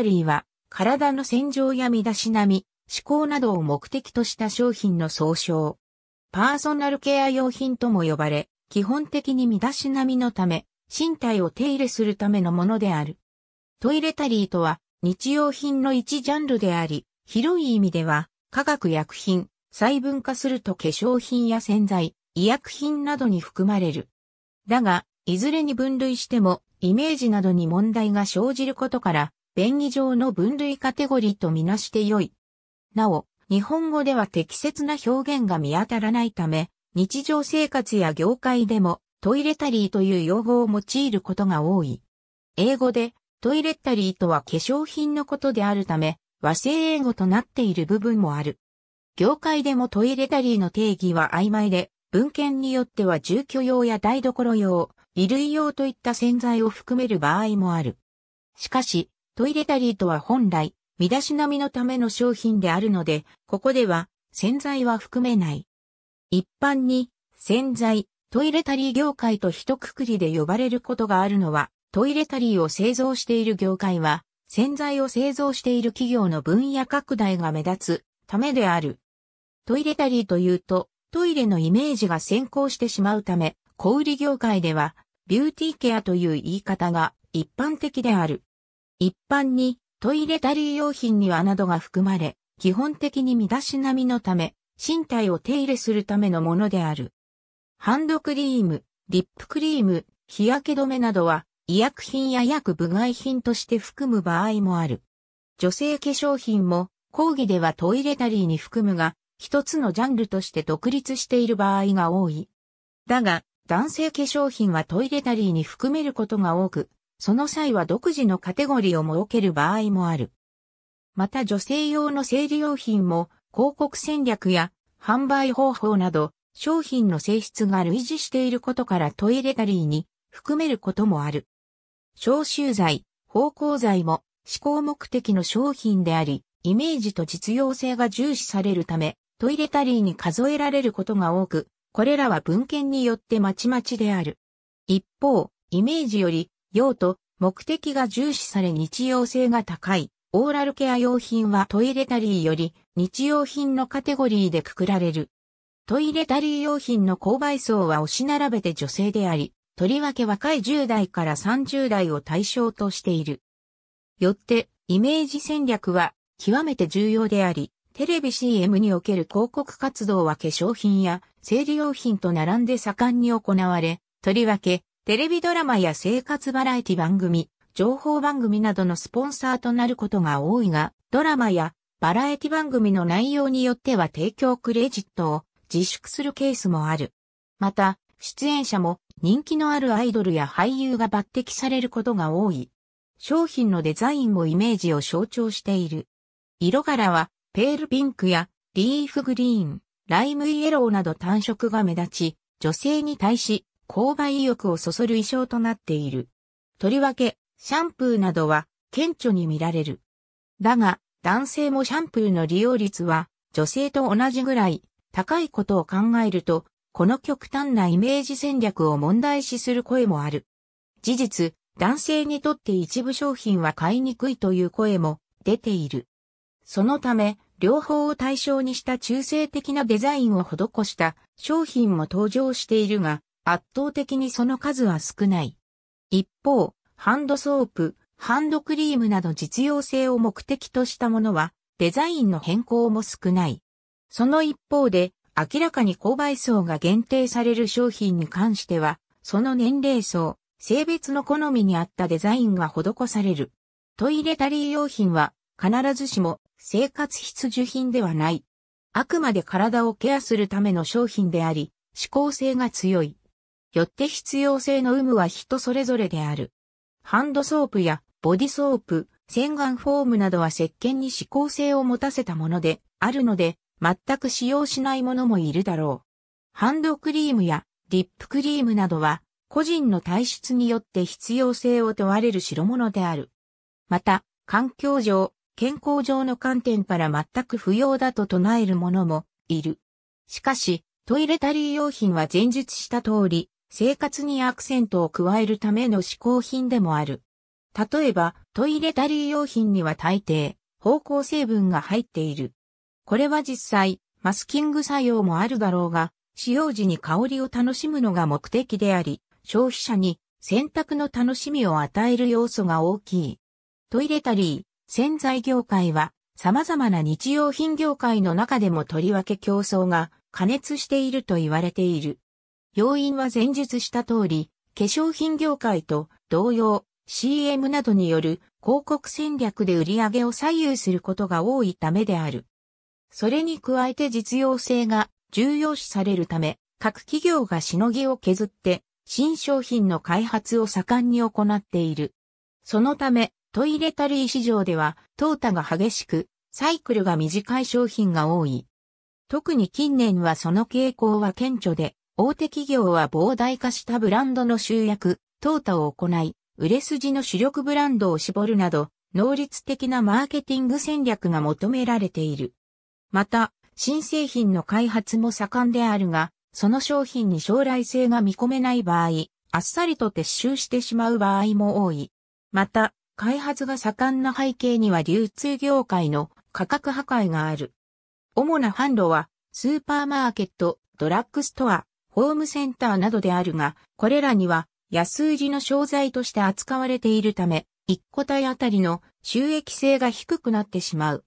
タリーは、体の洗浄や身だしなみ、思考などを目的とした商品の総称。パーソナルケア用品とも呼ばれ、基本的に身だしなみのため、身体を手入れするためのものである。トイレタリーとは、日用品の一ジャンルであり、広い意味では、化学薬品、細分化すると化粧品や洗剤、医薬品などに含まれる。だが、いずれに分類しても、イメージなどに問題が生じることから、便宜上の分類カテゴリーとみなして良い。なお、日本語では適切な表現が見当たらないため、日常生活や業界でもトイレタリーという用語を用いることが多い。英語でトイレタリーとは化粧品のことであるため、和製英語となっている部分もある。業界でもトイレタリーの定義は曖昧で、文献によっては住居用や台所用、衣類用といった洗剤を含める場合もある。しかし、トイレタリーとは本来、身だしなみのための商品であるので、ここでは洗剤は含めない。一般に洗剤、トイレタリー業界と一括りで呼ばれることがあるのは、トイレタリーを製造している業界は、洗剤を製造している企業の分野拡大が目立つためである。トイレタリーというと、トイレのイメージが先行してしまうため、小売業界では、ビューティーケアという言い方が一般的である。一般にトイレタリー用品にはなどが含まれ、基本的に身だしなみのため、身体を手入れするためのものである。ハンドクリーム、リップクリーム、日焼け止めなどは、医薬品や薬部外品として含む場合もある。女性化粧品も、講義ではトイレタリーに含むが、一つのジャンルとして独立している場合が多い。だが、男性化粧品はトイレタリーに含めることが多く、その際は独自のカテゴリーを設ける場合もある。また女性用の生理用品も広告戦略や販売方法など商品の性質が類似していることからトイレタリーに含めることもある。消臭剤、芳香剤も思考目的の商品であり、イメージと実用性が重視されるため、トイレタリーに数えられることが多く、これらは文献によってまちまちである。一方、イメージより用途、目的が重視され日用性が高い。オーラルケア用品はトイレタリーより日用品のカテゴリーでくくられる。トイレタリー用品の購買層は押し並べて女性であり、とりわけ若い10代から30代を対象としている。よって、イメージ戦略は極めて重要であり、テレビ CM における広告活動は化粧品や生理用品と並んで盛んに行われ、とりわけテレビドラマや生活バラエティ番組、情報番組などのスポンサーとなることが多いが、ドラマやバラエティ番組の内容によっては提供クレジットを自粛するケースもある。また、出演者も人気のあるアイドルや俳優が抜擢されることが多い。商品のデザインもイメージを象徴している。色柄はペールピンクやリーフグリーン、ライムイエローなど単色が目立ち、女性に対し購買意欲をそそる衣装となっている。とりわけ、シャンプーなどは顕著に見られる。だが、男性もシャンプーの利用率は女性と同じぐらい高いことを考えると、この極端なイメージ戦略を問題視する声もある。事実、男性にとって一部商品は買いにくいという声も出ている。そのため、両方を対象にした中性的なデザインを施した商品も登場しているが、圧倒的にその数は少ない。一方、ハンドソープ、ハンドクリームなど実用性を目的としたものは、デザインの変更も少ない。その一方で、明らかに購買層が限定される商品に関しては、その年齢層、性別の好みに合ったデザインが施される。トイレタリー用品は必ずしも生活必需品ではない。あくまで体をケアするための商品であり、思考性が強い。よって必要性の有無は人それぞれである。ハンドソープやボディソープ、洗顔フォームなどは石鹸に指向性を持たせたものであるので、全く使用しないものもいるだろう。ハンドクリームやリップクリームなどは、個人の体質によって必要性を問われる代物である。また、環境上、健康上の観点から全く不要だと唱える者もいる。しかし、トイレタリー用品は前述した通り、生活にアクセントを加えるための嗜好品でもある。例えば、トイレタリー用品には大抵、芳香成分が入っている。これは実際、マスキング作用もあるだろうが、使用時に香りを楽しむのが目的であり、消費者に選択の楽しみを与える要素が大きい。トイレタリー、洗剤業界は、様々な日用品業界の中でもとりわけ競争が過熱していると言われている。要因は前述した通り、化粧品業界と同様、CM などによる広告戦略で売り上げを左右することが多いためである。それに加えて実用性が重要視されるため、各企業がしのぎを削って新商品の開発を盛んに行っている。そのため、トイレタリー市場では、淘汰が激しく、サイクルが短い商品が多い。特に近年はその傾向は顕著で、大手企業は膨大化したブランドの集約、淘汰を行い、売れ筋の主力ブランドを絞るなど、能率的なマーケティング戦略が求められている。また、新製品の開発も盛んであるが、その商品に将来性が見込めない場合、あっさりと撤収してしまう場合も多い。また、開発が盛んな背景には流通業界の価格破壊がある。主な販路は、スーパーマーケット、ドラッグストア、ホームセンターなどであるが、これらには安売りの商材として扱われているため、一個体あたりの収益性が低くなってしまう。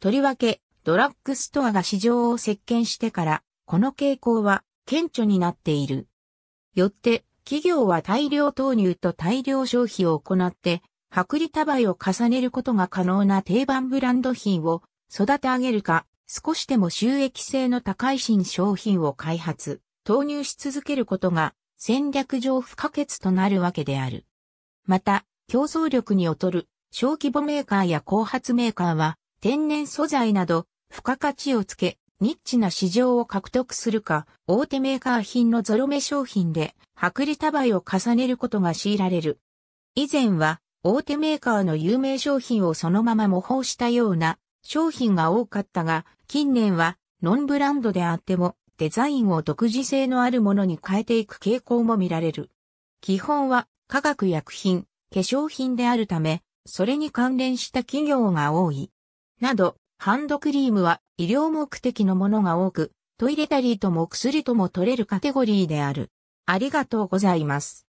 とりわけ、ドラッグストアが市場を席巻してから、この傾向は顕著になっている。よって、企業は大量投入と大量消費を行って、薄利多売を重ねることが可能な定番ブランド品を育て上げるか、少しでも収益性の高い新商品を開発。投入し続けることが戦略上不可欠となるわけである。また、競争力に劣る小規模メーカーや後発メーカーは天然素材など付加価値をつけ、ニッチな市場を獲得するか、大手メーカー品のゾロ目商品で、薄利多売を重ねることが強いられる。以前は、大手メーカーの有名商品をそのまま模倣したような商品が多かったが、近年は、ノンブランドであっても、デザインを独自性のあるものに変えていく傾向も見られる。基本は化学薬品、化粧品であるため、それに関連した企業が多い。など、ハンドクリームは医療目的のものが多く、トイレタリーとも薬とも取れるカテゴリーである。ありがとうございます。